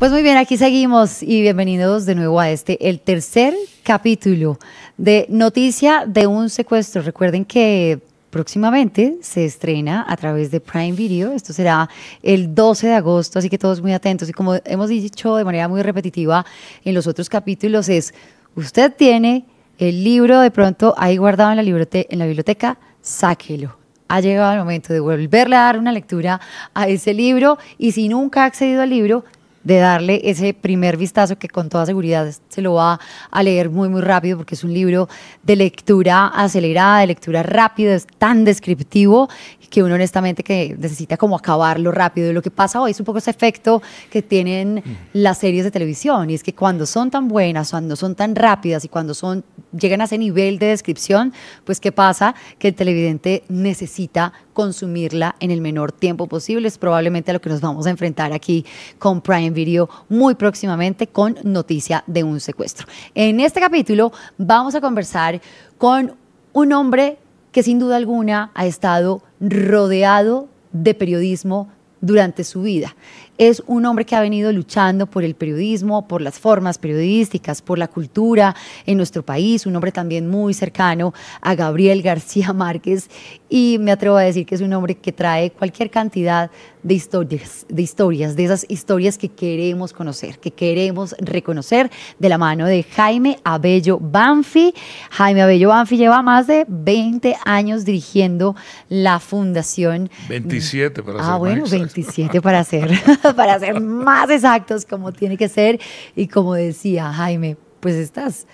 Pues muy bien, aquí seguimos y bienvenidos de nuevo a este, el tercer capítulo de Noticia de un secuestro. Recuerden que próximamente se estrena a través de Prime Video. Esto será el 12 de agosto, así que todos muy atentos. Y como hemos dicho de manera muy repetitiva en los otros capítulos, es usted tiene el libro de pronto ahí guardado en la, en la biblioteca, sáquelo ha llegado el momento de volverle a dar una lectura a ese libro y si nunca ha accedido al libro, de darle ese primer vistazo que con toda seguridad se lo va a leer muy muy rápido porque es un libro de lectura acelerada, de lectura rápida, es tan descriptivo que uno honestamente que necesita como acabarlo rápido. Y lo que pasa hoy es un poco ese efecto que tienen mm. las series de televisión y es que cuando son tan buenas, cuando son tan rápidas y cuando son llegan a ese nivel de descripción, pues qué pasa que el televidente necesita consumirla en el menor tiempo posible. Es probablemente a lo que nos vamos a enfrentar aquí con Prime vídeo muy próximamente con noticia de un secuestro. En este capítulo vamos a conversar con un hombre que sin duda alguna ha estado rodeado de periodismo durante su vida. Es un hombre que ha venido luchando por el periodismo, por las formas periodísticas, por la cultura en nuestro país, un hombre también muy cercano a Gabriel García Márquez y me atrevo a decir que es un hombre que trae cualquier cantidad de historias, de historias, de esas historias que queremos conocer, que queremos reconocer de la mano de Jaime Abello Banfi. Jaime Abello Banfi lleva más de 20 años dirigiendo la fundación. 27 para ah, bueno, 27 para hacer para ser más exactos como tiene que ser. Y como decía Jaime, pues estás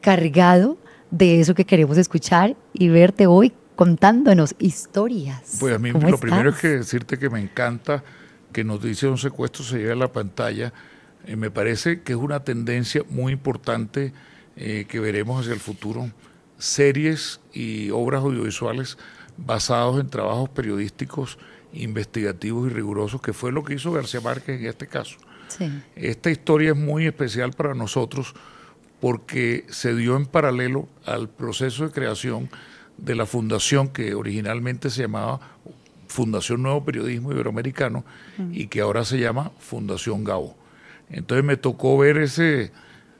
cargado de eso que queremos escuchar y verte hoy contándonos historias. Pues a mí lo primero es que decirte que me encanta que nos de un Secuestro se lleve a la pantalla. Eh, me parece que es una tendencia muy importante eh, que veremos hacia el futuro. Series y obras audiovisuales basados en trabajos periodísticos investigativos y rigurosos, que fue lo que hizo García Márquez en este caso. Esta historia es muy especial para nosotros porque se dio en paralelo al proceso de creación de la fundación que originalmente se llamaba Fundación Nuevo Periodismo Iberoamericano y que ahora se llama Fundación Gabo. Entonces me tocó ver ese,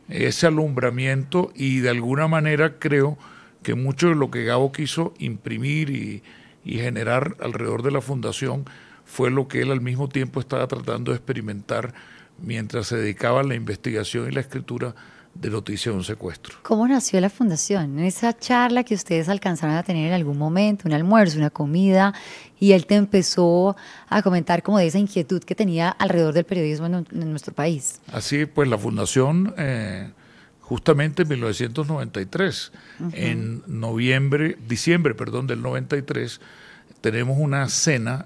ese alumbramiento y de alguna manera creo que mucho de lo que Gabo quiso imprimir y, y generar alrededor de la fundación fue lo que él al mismo tiempo estaba tratando de experimentar mientras se dedicaba a la investigación y la escritura de noticia de un secuestro. ¿Cómo nació la fundación? Esa charla que ustedes alcanzaron a tener en algún momento, un almuerzo, una comida, y él te empezó a comentar como de esa inquietud que tenía alrededor del periodismo en, nuestro país. Así pues, la fundación... Eh, justamente en 1993. En noviembre, diciembre, perdón, del 93, tenemos una cena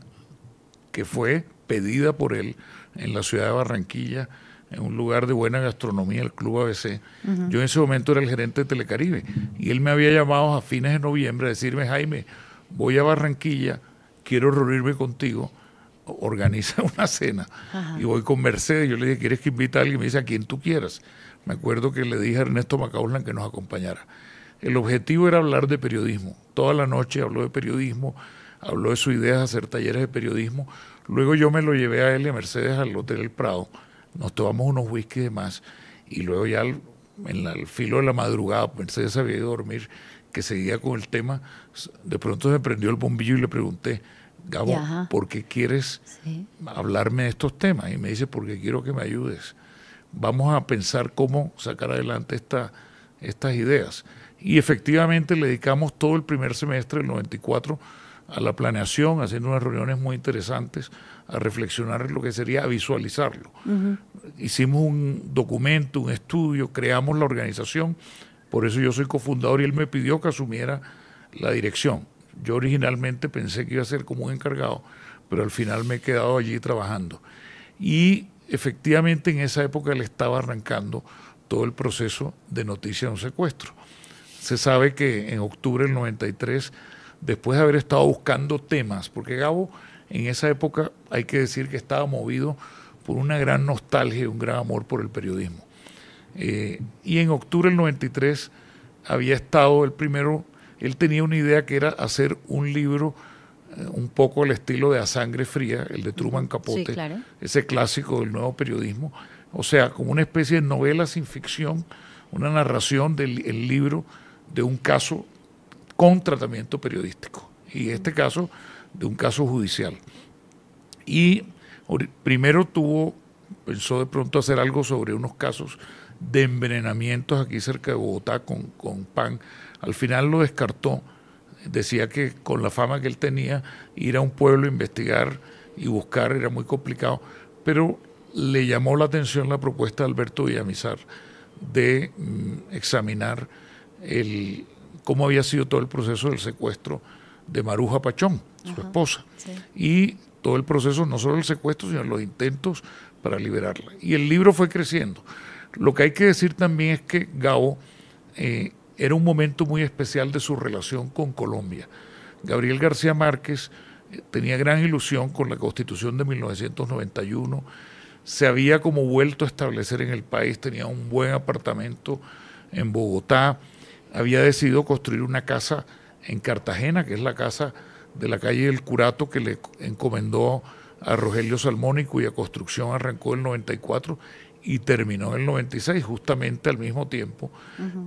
que fue pedida por él en la ciudad de Barranquilla en un lugar de buena gastronomía, el Club ABC. Yo en ese momento era el gerente de Telecaribe y él me había llamado a fines de noviembre a decirme, Jaime, voy a Barranquilla, quiero reunirme contigo, organiza una cena. Y voy con Mercedes, yo le dije, ¿quieres que invite a alguien? Me dice, a quien tú quieras. Me acuerdo que le dije a Ernesto Macaulay que nos acompañara. El objetivo era hablar de periodismo. Toda la noche habló de periodismo, habló de su idea de hacer talleres de periodismo. Luego yo me lo llevé a él y a Mercedes al Hotel El Prado nos tomamos unos whisky de más y luego ya en el filo de la madrugada, había ido a dormir, que seguía con el tema, de pronto se prendió el bombillo y le pregunté, Gabo, ¿por qué quieres hablarme de estos temas? Y me dice, porque quiero que me ayudes. Vamos a pensar cómo sacar adelante estas ideas. Y efectivamente le dedicamos todo el primer semestre del 94 a la planeación, haciendo unas reuniones muy interesantes, a reflexionar lo que sería visualizarlo. Hicimos un documento, un estudio, creamos la organización, por eso yo soy cofundador y él me pidió que asumiera la dirección. Yo originalmente pensé que iba a ser como un encargado, pero al final me he quedado allí trabajando. Y efectivamente en esa época le estaba arrancando todo el proceso de noticia de un secuestro. Se sabe que en octubre del 93, después de haber estado buscando temas, porque Gabo en esa época hay que decir que estaba movido por una gran nostalgia y un gran amor por el periodismo. Eh, y en octubre del 93 había estado el primero, él tenía una idea que era hacer un libro eh, un poco al estilo de A Sangre Fría, el de Truman Capote, ese clásico del nuevo periodismo, o sea, como una especie de novela sin ficción, una narración del libro de un caso con tratamiento periodístico. Y este caso de un caso judicial. Y primero tuvo, pensó de pronto hacer algo sobre unos casos de envenenamientos aquí cerca de Bogotá con, pan. Al final lo descartó. Decía que con la fama que él tenía, ir a un pueblo investigar y buscar era muy complicado. Pero le llamó la atención la propuesta de Alberto Villamizar de mm, examinar el, cómo había sido todo el proceso del secuestro de Maruja Pachón, su esposa, y todo el proceso, no solo el secuestro, sino los intentos para liberarla. Y el libro fue creciendo. Lo que hay que decir también es que Gao eh, era un momento muy especial de su relación con Colombia. Gabriel García Márquez eh, tenía gran ilusión con la constitución de 1991, se había como vuelto a establecer en el país, tenía un buen apartamento en Bogotá, había decidido construir una casa en Cartagena, que es la casa de la calle del Curato que le encomendó a Rogelio Salmón y cuya construcción arrancó en el 94 y terminó en el 96, justamente al mismo tiempo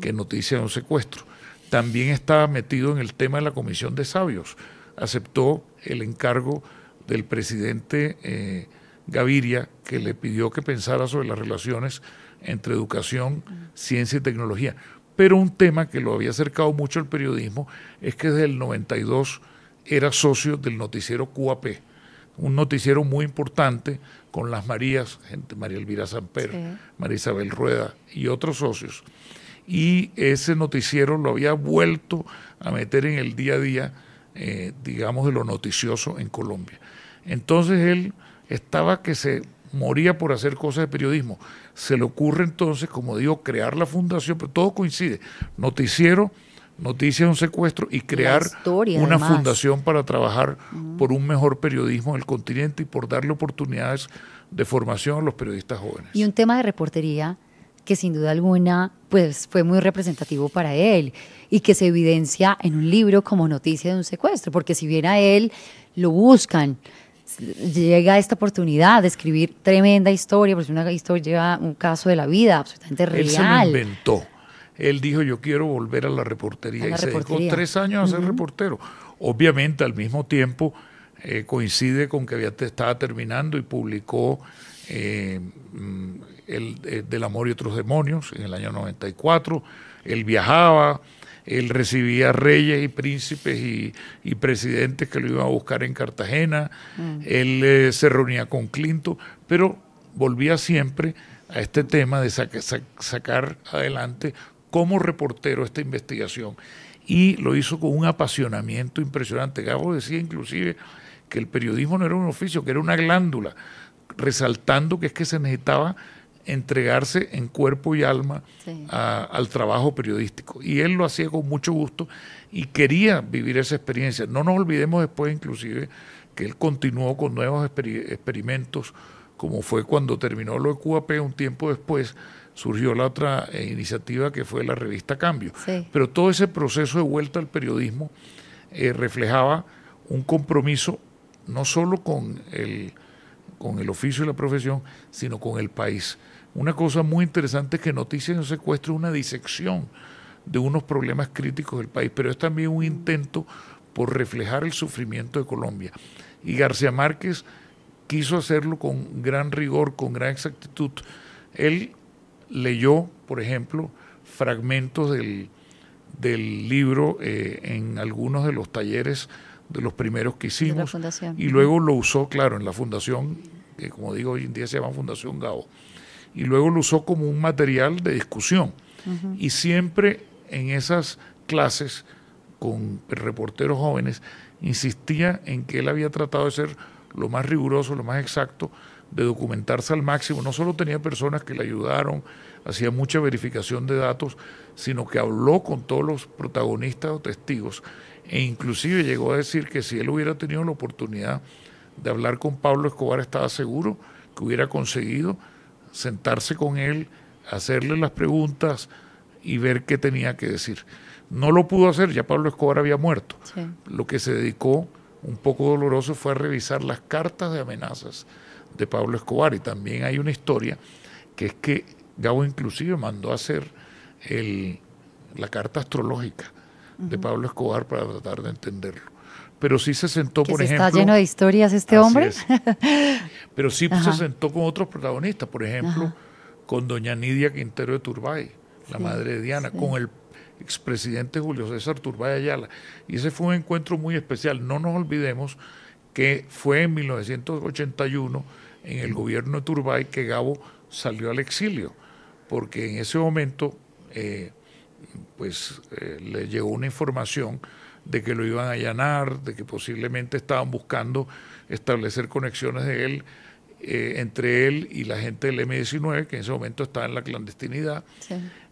que Noticia de un secuestro. También estaba metido en el tema de la Comisión de Sabios. Aceptó el encargo del presidente eh, Gaviria, que le pidió que pensara sobre las relaciones entre educación, ciencia y tecnología. Pero un tema que lo había acercado mucho al periodismo es que desde el 92 era socio del noticiero QAP, un noticiero muy importante con las Marías, gente, María Elvira Samper, María Isabel Rueda y otros socios. Y ese noticiero lo había vuelto a meter en el día a día, eh, digamos, de lo noticioso en Colombia. Entonces él estaba que se moría por hacer cosas de periodismo. Se le ocurre entonces, como digo, crear la fundación, pero todo coincide. Noticiero, noticias de un secuestro y crear una fundación para trabajar mm. por un mejor periodismo en el continente y por darle oportunidades de formación a los periodistas jóvenes. Y un tema de reportería que sin duda alguna pues fue muy representativo para él y que se evidencia en un libro como noticia de un secuestro, porque si bien a él lo buscan, llega esta oportunidad de escribir tremenda historia, porque una historia, lleva un caso de la vida absolutamente real. Él se lo inventó. Él dijo, yo quiero volver a la reportería. y se dedicó tres años a ser reportero. Obviamente, al mismo tiempo, eh, coincide con que había, estaba terminando y publicó eh, mm, el, eh, Del amor y otros demonios en el año 94. Él viajaba él recibía reyes y príncipes y, presidentes que lo iban a buscar en Cartagena. Mm. Él eh, se reunía con Clinton, pero volvía siempre a este tema de sacar adelante como reportero esta investigación. Y lo hizo con un apasionamiento impresionante. Gabo decía inclusive que el periodismo no era un oficio, que era una glándula, resaltando que es que se necesitaba entregarse en cuerpo y alma al trabajo periodístico. Y él lo hacía con mucho gusto y quería vivir esa experiencia. No nos olvidemos después inclusive que él continuó con nuevos experimentos, como fue cuando terminó lo de QAP un tiempo después, surgió la otra eh, iniciativa que fue la revista Cambio. Pero todo ese proceso de vuelta al periodismo eh, reflejaba un compromiso no solo con el, con el oficio y la profesión, sino con el país. Una cosa muy interesante es que Noticias en Secuestro es una disección de unos problemas críticos del país, pero es también un intento por reflejar el sufrimiento de Colombia. Y García Márquez quiso hacerlo con gran rigor, con gran exactitud. Él leyó, por ejemplo, fragmentos del, libro eh, en algunos de los talleres de los primeros que hicimos y luego lo usó, claro, en la fundación, que como digo hoy en día se llama Fundación Gao y luego lo usó como un material de discusión. Y siempre en esas clases con reporteros jóvenes insistía en que él había tratado de ser lo más riguroso, lo más exacto, de documentarse al máximo. No solo tenía personas que le ayudaron, hacía mucha verificación de datos, sino que habló con todos los protagonistas o testigos e inclusive llegó a decir que si él hubiera tenido la oportunidad de hablar con Pablo Escobar estaba seguro que hubiera conseguido sentarse con él, hacerle las preguntas y ver qué tenía que decir. No lo pudo hacer, ya Pablo Escobar había muerto. Lo que se dedicó, un poco doloroso, fue a revisar las cartas de amenazas de Pablo Escobar. Y también hay una historia que es que Gabo inclusive mandó a hacer la carta astrológica de Pablo Escobar para tratar de entenderlo pero sí se sentó, por se ejemplo. Está lleno de historias este hombre. Pero sí pues, se sentó con otros protagonistas, por ejemplo, con doña Nidia Quintero de Turbay, la madre de Diana, con el expresidente Julio César Turbay Ayala. Y ese fue un encuentro muy especial. No nos olvidemos que fue en 1981, en el gobierno de Turbay, que Gabo salió al exilio, porque en ese momento eh, pues eh, le llegó una información de que lo iban a allanar, de que posiblemente estaban buscando establecer conexiones de él eh, entre él y la gente del M19, que en ese momento estaba en la clandestinidad.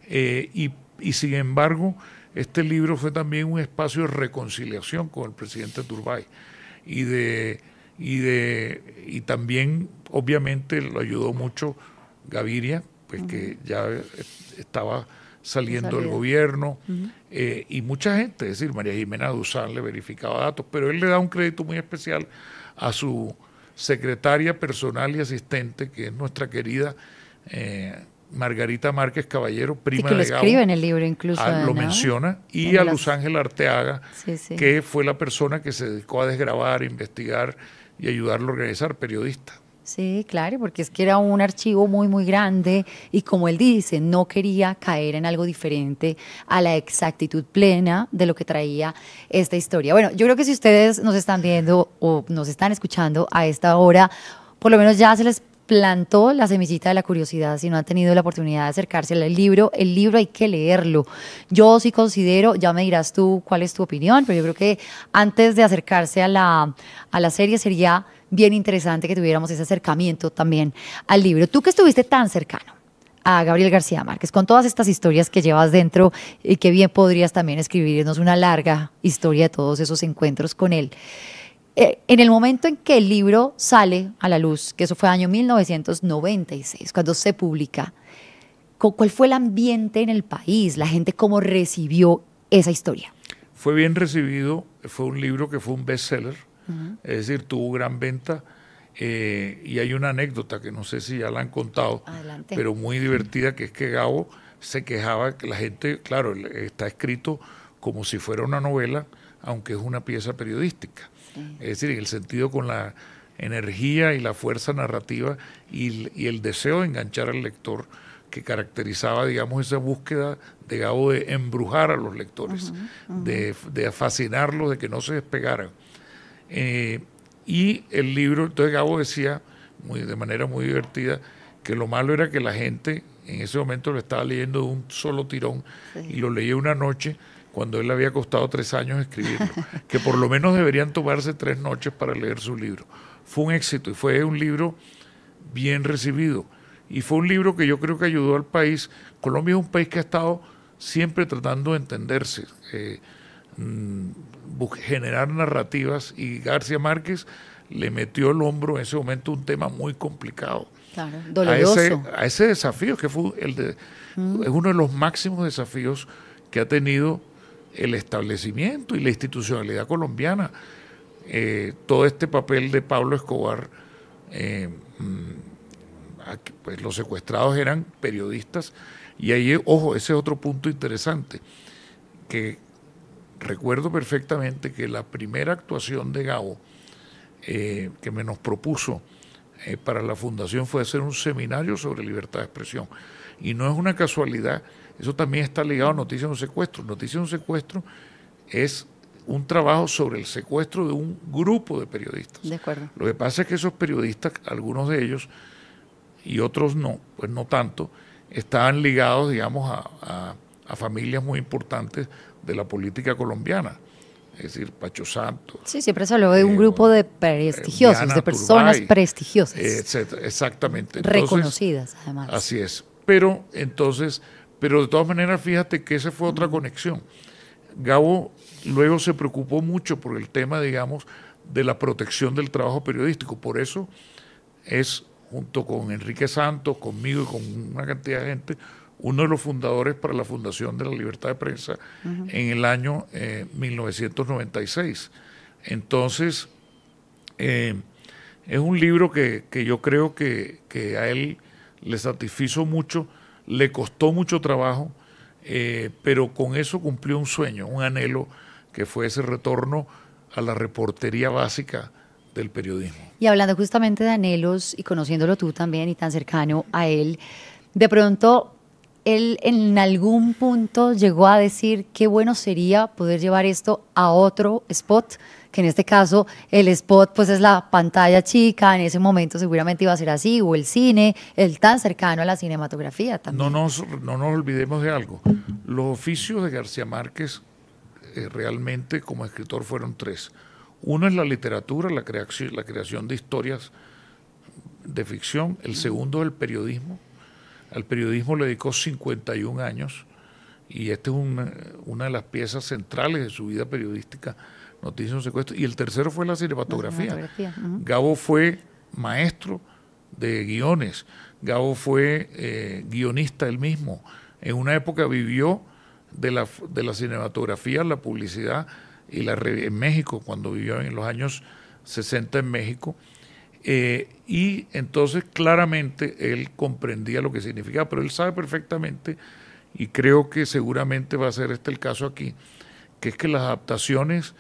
Eh, y, sin embargo, este libro fue también un espacio de reconciliación con el presidente Turbay y de y de y también obviamente lo ayudó mucho Gaviria pues que ya estaba saliendo del gobierno eh, y mucha gente, es decir, María Jimena Duzán le verificaba datos, pero él le da un crédito muy especial a su secretaria personal y asistente, que es nuestra querida eh, Margarita Márquez Caballero, prima sí, que lo escribe en el libro incluso. Ah, lo menciona. Y a Luz Ángel Arteaga, que fue la persona que se dedicó a desgrabar, investigar y ayudarlo a organizar, periodista. Sí, claro, porque es que era un archivo muy, muy grande y como él dice, no quería caer en algo diferente a la exactitud plena de lo que traía esta historia. Bueno, yo creo que si ustedes nos están viendo o nos están escuchando a esta hora, por lo menos ya se les plantó la semillita de la curiosidad, si no han tenido la oportunidad de acercarse al libro, el libro hay que leerlo. Yo sí considero, ya me dirás tú cuál es tu opinión, pero yo creo que antes de acercarse a la, a la serie sería bien interesante que tuviéramos ese acercamiento también al libro. Tú que estuviste tan cercano a Gabriel García Márquez, con todas estas historias que llevas dentro y que bien podrías también escribirnos una larga historia de todos esos encuentros con él. Eh, en el momento en que el libro sale a la luz, que eso fue año 1996, cuando se publica, ¿cuál fue el ambiente en el país? ¿La gente cómo recibió esa historia? Fue bien recibido, fue un libro que fue un bestseller es decir, tuvo gran venta. Eh, y hay una anécdota que no sé si ya la han contado, pero muy divertida, que es que Gabo se quejaba que la gente, claro, está escrito como si fuera una novela, aunque es una pieza periodística. Es decir, en el sentido con la energía y la fuerza narrativa y, el deseo de enganchar al lector que caracterizaba, digamos, esa búsqueda de Gabo de embrujar a los lectores, De, de fascinarlos, de que no se despegaran. Eh, y el libro, entonces Gabo decía, muy, de manera muy divertida, que lo malo era que la gente en ese momento lo estaba leyendo de un solo tirón y lo leía una noche cuando él le había costado tres años escribirlo, que por lo menos deberían tomarse tres noches para leer su libro. Fue un éxito y fue un libro bien recibido. Y fue un libro que yo creo que ayudó al país. Colombia es un país que ha estado siempre tratando de entenderse. Eh, Mm, generar narrativas y García Márquez le metió el hombro en ese momento un tema muy complicado. A ese, desafío que fue el mm. es uno de los máximos desafíos que ha tenido el establecimiento y la institucionalidad colombiana. Eh, todo este papel de Pablo Escobar, eh, mm, pues los secuestrados eran periodistas y ahí, ojo, ese es otro punto interesante, que recuerdo perfectamente que la primera actuación de Gabo eh, que me nos propuso eh, para la fundación fue hacer un seminario sobre libertad de expresión. Y no es una casualidad, eso también está ligado a Noticias de un Secuestro. Noticias de un Secuestro es un trabajo sobre el secuestro de un grupo de periodistas. Lo que pasa es que esos periodistas, algunos de ellos y otros no, pues no tanto, estaban ligados, digamos, a familias muy importantes de la política colombiana. Es decir, Pacho Santos. Sí, siempre se habló de un eh, grupo de eh, prestigiosos, de personas prestigiosas. exactamente. reconocidas, además. Así es. Pero entonces, pero de todas maneras, fíjate que esa fue otra conexión. Gabo luego se preocupó mucho por el tema, digamos, de la protección del trabajo periodístico. Por eso es, junto con Enrique Santos, conmigo y con una cantidad de gente, uno de los fundadores para la Fundación de la Libertad de Prensa en el año 1996. Eh, Entonces, eh, es un libro que, yo creo que, a él le satisfizo mucho, le costó mucho trabajo, eh, pero con eso cumplió un sueño, un anhelo, que fue ese retorno a la reportería básica del periodismo. Y hablando justamente de anhelos y conociéndolo tú también y tan cercano a él, de pronto él en algún punto llegó a decir qué bueno sería poder llevar esto a otro spot, que en este caso el spot pues es la pantalla chica, en ese momento seguramente iba a ser así, o el cine, el tan cercano a la cinematografía también. No nos, no nos olvidemos de algo, los oficios de García Márquez eh, realmente como escritor fueron tres. Uno es la literatura, la creación, la creación de historias de ficción, el segundo el periodismo, al periodismo le dedicó 51 años y esta es una, de las piezas centrales de su vida periodística, Noticias secuestro. Y el tercero fue la cinematografía. Gabo fue maestro de guiones, Gabo fue eh, guionista él mismo. En una época vivió de la, cinematografía, la publicidad y la en México, cuando vivió en los años 60 en México eh, y entonces claramente él comprendía lo que significaba, pero él sabe perfectamente, y creo que seguramente va a ser este el caso aquí, que es que las adaptaciones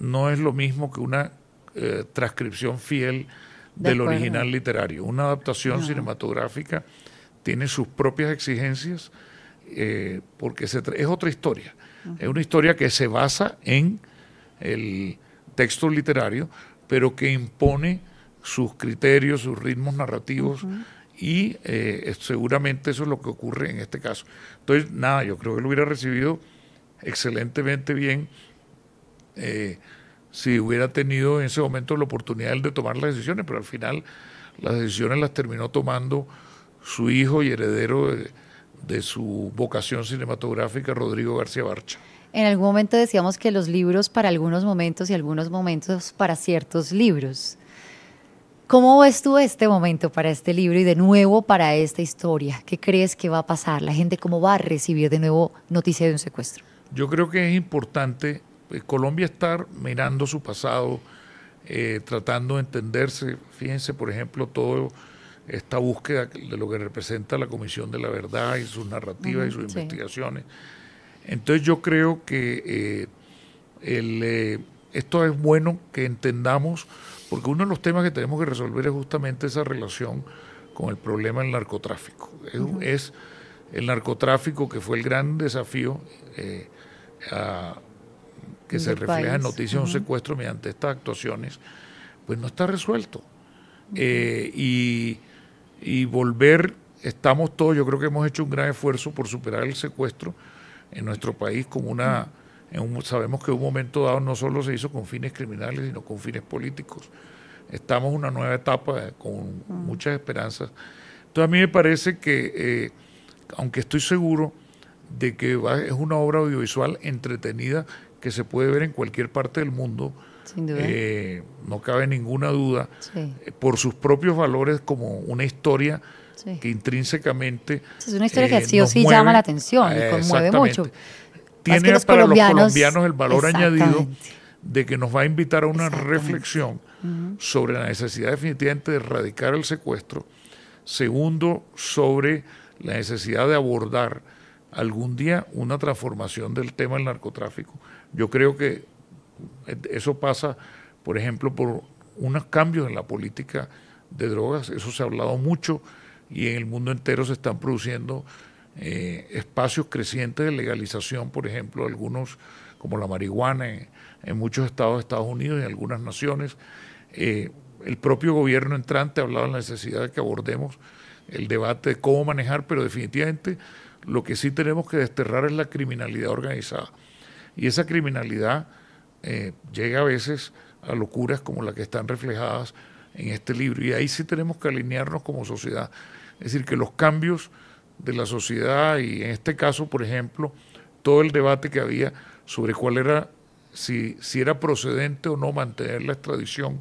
no es lo mismo que una eh, transcripción fiel del original literario. Una adaptación cinematográfica tiene sus propias exigencias eh, porque es otra historia. Es una historia que se basa en el texto literario, pero que impone sus criterios, sus ritmos narrativos. Y eh, seguramente eso es lo que ocurre en este caso. Entonces, nada, yo creo que lo hubiera recibido excelentemente bien eh, si hubiera tenido en ese momento la oportunidad de tomar las decisiones, pero al final las decisiones las terminó tomando su hijo y heredero de su vocación cinematográfica, Rodrigo García Barcha. En algún momento decíamos que los libros para algunos momentos y algunos momentos para ciertos libros. ¿Cómo ves tú este momento para este libro y de nuevo para esta historia? ¿Qué crees que va a pasar? ¿La gente cómo va a recibir de nuevo noticia de un secuestro? Yo creo que es importante eh, Colombia estar mirando su pasado, eh, tratando de entenderse. Fíjense, por ejemplo, todo esta búsqueda de lo que representa la Comisión de la Verdad y sus narrativas y sus investigaciones. Entonces yo creo que eh, esto es bueno que entendamos porque uno de los temas que tenemos que resolver es justamente esa relación con el problema del narcotráfico. Es, el narcotráfico que fue el gran desafío eh, que se refleja en noticias de un secuestro mediante estas actuaciones, pues no está resuelto. Eh, y, y, volver, estamos todos, yo creo que hemos hecho un gran esfuerzo por superar el secuestro en nuestro país con una sabemos que un momento dado no solo se hizo con fines criminales, sino con fines políticos. Estamos en una nueva etapa eh, con mm. muchas esperanzas. Entonces a mí me parece que, eh, aunque estoy seguro de que es una obra audiovisual entretenida que se puede ver en cualquier parte del mundo, eh, no cabe ninguna duda, por sus propios valores como una historia que intrínsecamente... Es una historia que sí o sí llama la atención y conmueve mucho tiene para los colombianos el valor añadido de que nos va a invitar a una reflexión sobre la necesidad definitivamente de erradicar el secuestro. Segundo, sobre la necesidad de abordar algún día una transformación del tema del narcotráfico. Yo creo que eso pasa, por ejemplo, por unos cambios en la política de drogas. Eso se ha hablado mucho y en el mundo entero se están produciendo eh, espacios crecientes de legalización, por ejemplo, algunos como la marihuana en, muchos estados de Estados Unidos y en algunas naciones. Eh, el propio gobierno entrante hablado de la necesidad de que abordemos el debate de cómo manejar, pero definitivamente lo que sí tenemos que desterrar es la criminalidad organizada. Y esa criminalidad eh, llega a veces a locuras como las que están reflejadas en este libro. Y ahí sí tenemos que alinearnos como sociedad. Es decir, que los cambios de la sociedad y en este caso, por ejemplo, todo el debate que había sobre cuál era, si, si era procedente o no mantener la extradición,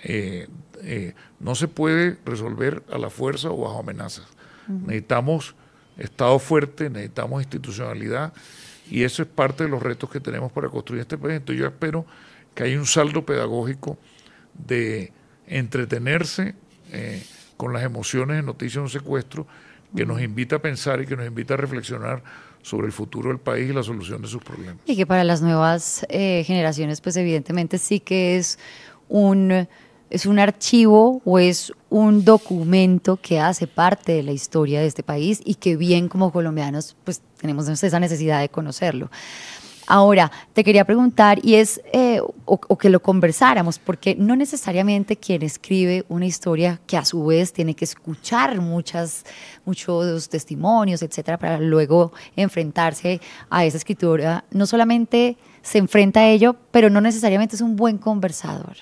eh, eh, no se puede resolver a la fuerza o bajo amenazas. Necesitamos Estado fuerte, necesitamos institucionalidad y eso es parte de los retos que tenemos para construir este país. Entonces yo espero que haya un saldo pedagógico de entretenerse eh, con las emociones de noticias de un secuestro que nos invita a pensar y que nos invita a reflexionar sobre el futuro del país y la solución de sus problemas. Y que para las nuevas eh, generaciones, pues evidentemente sí que es un, es un archivo o es un documento que hace parte de la historia de este país y que bien como colombianos, pues tenemos esa necesidad de conocerlo. Ahora, te quería preguntar, y es, eh, o, que lo conversáramos, porque no necesariamente quien escribe una historia que a su vez tiene que escuchar muchas, muchos testimonios, etcétera, para luego enfrentarse a esa escritura, no solamente se enfrenta a ello, pero no necesariamente es un buen conversador.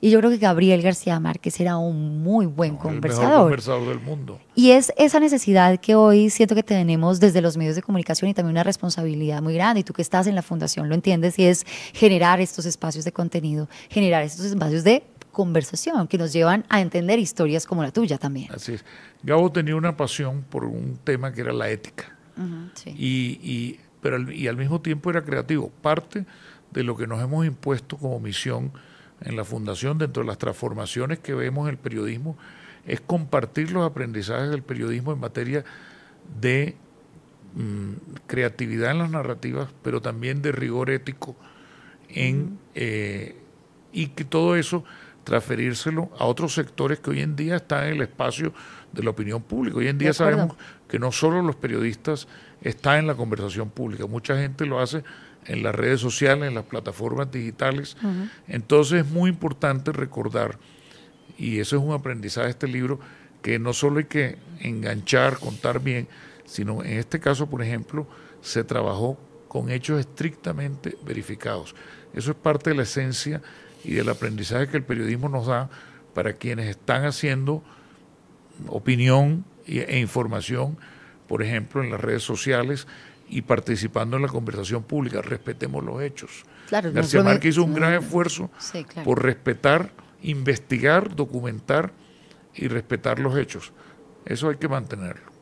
Y yo creo que Gabriel García Márquez era un muy buen conversador. El conversador del mundo. Y es esa necesidad que hoy siento que tenemos desde los medios de comunicación y también una responsabilidad muy grande. Y tú que estás en la fundación lo entiendes y es generar estos espacios de contenido, generar estos espacios de conversación que nos llevan a entender historias como la tuya también. Así es. Gabo tenía una pasión por un tema que era la ética. y, pero, y al mismo tiempo era creativo. Parte de lo que nos hemos impuesto como misión en la Fundación, dentro de las transformaciones que vemos en el periodismo, es compartir los aprendizajes del periodismo en materia de mm, creatividad en las narrativas, pero también de rigor ético en, eh, y que todo eso transferírselo a otros sectores que hoy en día están en el espacio de la opinión pública. Hoy en día sabemos que no solo los periodistas están en la conversación pública, mucha gente lo hace en las redes sociales, en las plataformas digitales. Entonces es muy importante recordar, y eso es un aprendizaje de este libro, que no solo hay que enganchar, contar bien, sino en este caso, por ejemplo, se trabajó con hechos estrictamente verificados. Eso es parte de la esencia y del aprendizaje que el periodismo nos da para quienes están haciendo opinión e información, por ejemplo, en las redes sociales, y participando en la conversación pública. Respetemos los hechos. Claro, García Márquez hizo un gran esfuerzo por respetar, investigar, documentar y respetar los hechos. Eso hay que mantenerlo.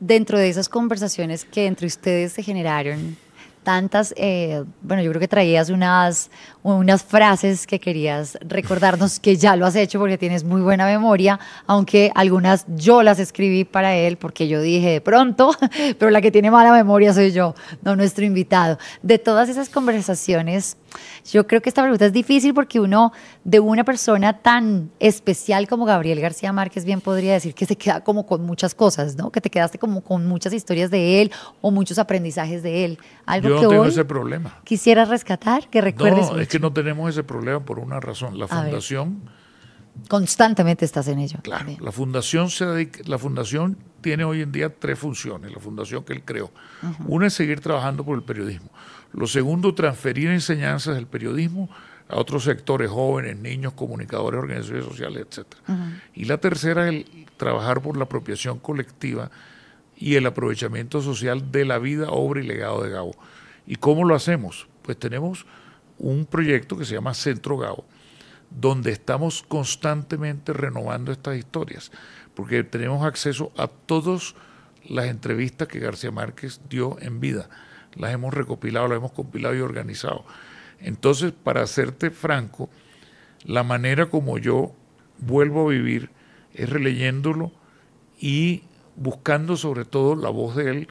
Dentro de esas conversaciones que entre ustedes se generaron, tantas, eh, bueno, yo creo que traías unas, unas frases que querías recordarnos que ya lo has hecho porque tienes muy buena memoria, aunque algunas yo las escribí para él porque yo dije de pronto, pero la que tiene mala memoria soy yo, no nuestro invitado. De todas esas conversaciones yo creo que esta pregunta es difícil porque uno de una persona tan especial como Gabriel García Márquez bien podría decir que se queda como con muchas cosas, ¿no? Que te quedaste como con muchas historias de él o muchos aprendizajes de él. Algo Yo no tengo ese problema. Quisiera rescatar, que recuerdes. No, es que no tenemos ese problema por una razón. La fundación constantemente estás en ello. Claro, la fundación se la fundación tiene hoy en día tres funciones, la fundación que él creó. Una es seguir trabajando por el periodismo. Lo segundo, transferir enseñanzas del periodismo a otros sectores, jóvenes, niños, comunicadores, organizaciones sociales, etc. Y la tercera el trabajar por la apropiación colectiva y el aprovechamiento social de la vida, obra y legado de Gabo. ¿Y cómo lo hacemos? Pues tenemos un proyecto que se llama Centro Gabo, donde estamos constantemente renovando estas historias, porque tenemos acceso a todas las entrevistas que García Márquez dio en vida las hemos recopilado, las hemos compilado y organizado. Entonces, para hacerte franco, la manera como yo vuelvo a vivir es releyéndolo y buscando sobre todo la voz de él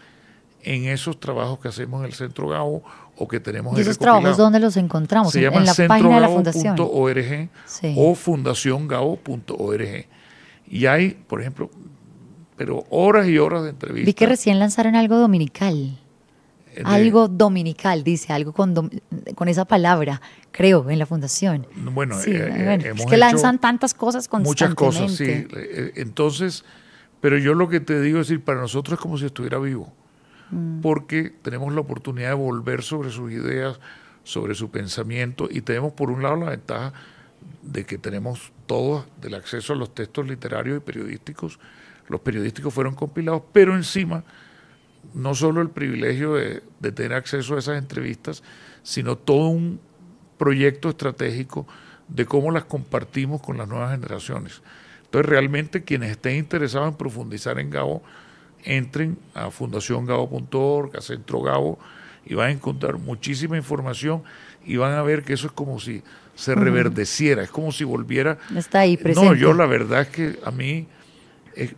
en esos trabajos que hacemos en el Centro GAO o que tenemos ¿Y esos trabajos dónde los encontramos? Se llama en la página de la fundación. o FundaciónGAO.org Y hay, por ejemplo, pero horas y horas de entrevistas. Vi que recién lanzaron algo dominical algo dominical, dice, algo con, con esa palabra, creo, en la fundación. Bueno, eh, eh, es que lanzan tantas cosas con Muchas cosas, sí. Eh, entonces, pero yo lo que te digo es decir, para nosotros es como si estuviera vivo, mm. porque tenemos la oportunidad de volver sobre sus ideas, sobre su pensamiento, y tenemos por un lado la ventaja de que tenemos todos del acceso a los textos literarios y periodísticos. Los periodísticos fueron compilados, pero encima no solo el privilegio de, tener acceso a esas entrevistas, sino todo un proyecto estratégico de cómo las compartimos con las nuevas generaciones. Entonces, realmente quienes estén interesados en profundizar en Gabo, entren a fundaciongabo.org, a Centro Gabo, y van a encontrar muchísima información y van a ver que eso es como si se reverdeciera, es como si volviera. Está ahí presente. No, yo la verdad es que a mí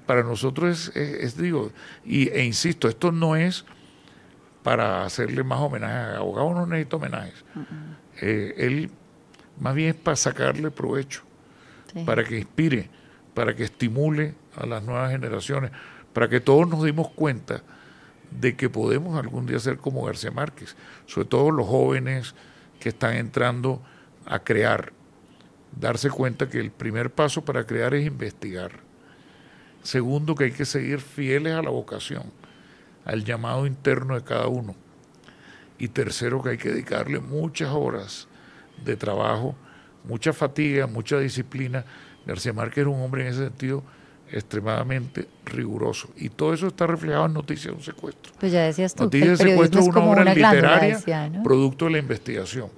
para nosotros es, digo, e insisto, esto no es para hacerle más homenaje a abogados, no necesita homenajes. Eh, él más bien es para sacarle provecho, para que inspire, para que estimule a las nuevas generaciones, para que todos nos dimos cuenta de que podemos algún día ser como García Márquez, sobre todo los jóvenes que están entrando a crear, darse cuenta que el primer paso para crear es investigar. Segundo, que hay que seguir fieles a la vocación, al llamado interno de cada uno. Y tercero, que hay que dedicarle muchas horas de trabajo, mucha fatiga, mucha disciplina. García Márquez era un hombre en ese sentido extremadamente riguroso. Y todo eso está reflejado en Noticias de un secuestro. Pues ya Noticias de secuestro es una obra literaria producto de la investigación.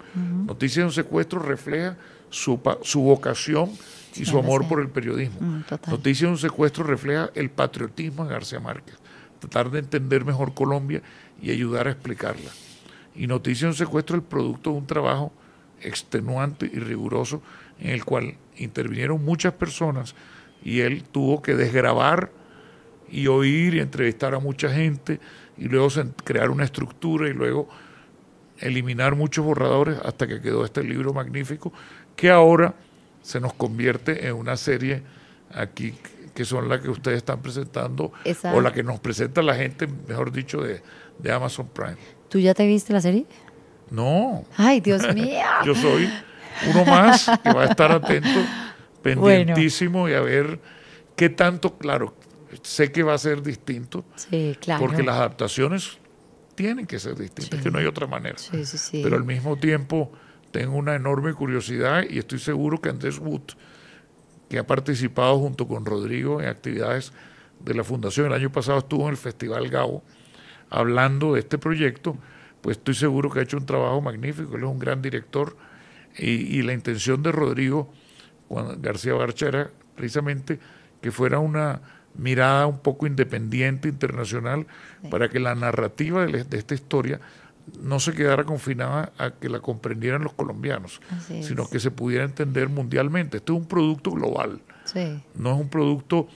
Noticias de un secuestro refleja su, su vocación y su amor por el periodismo. Mm, Noticias de un secuestro refleja el patriotismo de García Márquez, tratar de entender mejor Colombia y ayudar a explicarla. Y Noticias de un secuestro es el producto de un trabajo extenuante y riguroso en el cual intervinieron muchas personas y él tuvo que desgrabar y oír y entrevistar a mucha gente y luego crear una estructura y luego eliminar muchos borradores hasta que quedó este libro magnífico que ahora se nos convierte en una serie aquí que son las que ustedes están presentando o la que nos presenta la gente, mejor dicho, de, Amazon Prime. ¿Tú ya te viste la serie? No. Ay, Dios mío. Yo soy uno más que va a estar atento, pendientísimo y a ver qué tanto, claro, sé que va a ser distinto. Porque las adaptaciones tienen que ser distintas, que no hay otra manera. Sí, sí, Pero al mismo tiempo tengo una enorme curiosidad y estoy seguro que Andrés Wood, que ha participado junto con Rodrigo en actividades de la Fundación, el año pasado estuvo en el Festival Gabo hablando de este proyecto, pues estoy seguro que ha hecho un trabajo magnífico, él es un gran director y, la intención de Rodrigo García Barcha era precisamente que fuera una mirada un poco independiente, internacional, para que la narrativa de, de esta historia no se quedara confinada a que la comprendieran los colombianos, sino que se pudiera entender mundialmente. Esto es un producto global, no es un producto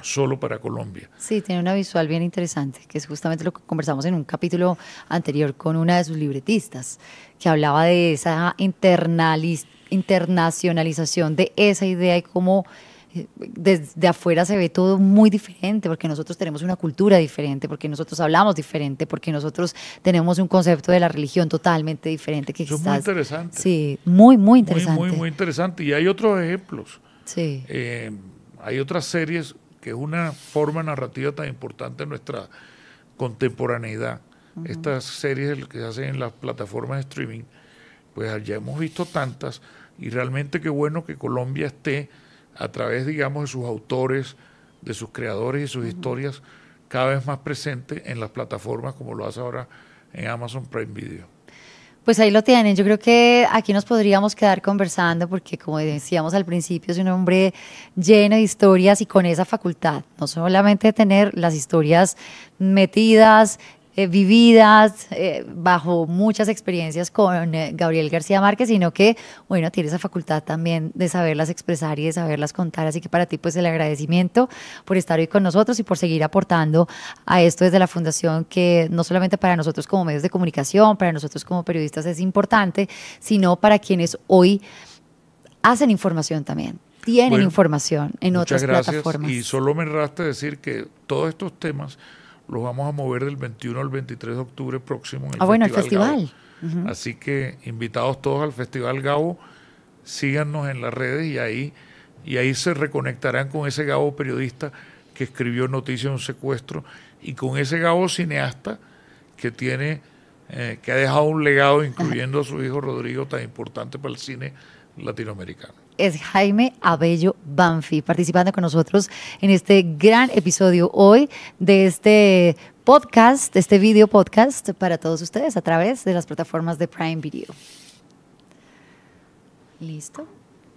solo para Colombia. Sí, tiene una visual bien interesante, que es justamente lo que conversamos en un capítulo anterior con una de sus libretistas, que hablaba de esa internacionalización de esa idea y cómo desde afuera se ve todo muy diferente, porque nosotros tenemos una cultura diferente, porque nosotros hablamos diferente, porque nosotros tenemos un concepto de la religión totalmente diferente que Eso es muy interesante. Sí, muy, muy interesante. Muy, muy, interesante. Y hay otros ejemplos. Sí. Eh, hay otras series que es una forma narrativa tan importante en nuestra contemporaneidad. Estas series que se hacen en las plataformas de streaming, pues ya hemos visto tantas y realmente qué bueno que Colombia esté a través, digamos, de sus autores, de sus creadores y sus historias, cada vez más presente en las plataformas como lo hace ahora en Amazon Prime Video. Pues ahí lo tienen. Yo creo que aquí nos podríamos quedar conversando porque, como decíamos al principio, es un hombre lleno de historias y con esa facultad, no solamente de tener las historias metidas eh, vividas, eh, bajo muchas experiencias con eh, Gabriel García Márquez, sino que, bueno, tiene esa facultad también de saberlas expresar y de saberlas contar. Así que para ti, pues el agradecimiento por estar hoy con nosotros y por seguir aportando a esto desde la Fundación, que no solamente para nosotros como medios de comunicación, para nosotros como periodistas es importante, sino para quienes hoy hacen información también tienen información en otras gracias. plataformas. Y solo me raste decir que todos estos temas los vamos a mover del 21 al 23 de octubre próximo. En el ah, bueno, el festival. Así que invitados todos al Festival Gabo, síganos en las redes y ahí, y ahí se reconectarán con ese Gabo periodista que escribió Noticias de un Secuestro y con ese Gabo cineasta que tiene, eh, que ha dejado un legado, incluyendo a su hijo Rodrigo, tan importante para el cine latinoamericano es Jaime Abello Banfi, participando con nosotros en este gran episodio hoy de este podcast, de este video podcast para todos ustedes a través de las plataformas de Prime Video. Listo.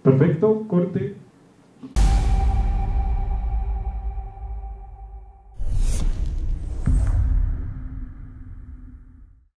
Perfecto, corte.